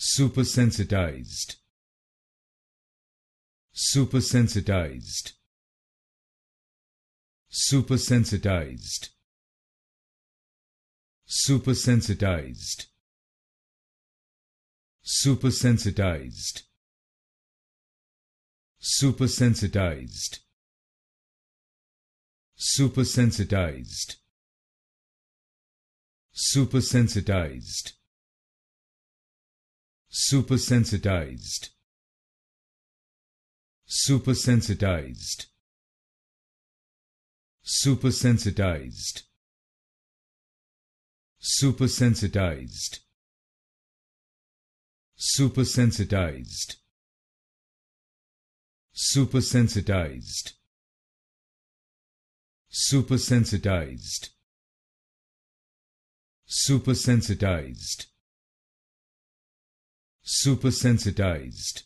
supersensitized supersensitized supersensitized supersensitized supersensitized supersensitized supersensitized supersensitized supersensitized supersensitized supersensitized supersensitized supersensitized supersensitized supersensitized supersensitized super sensitized.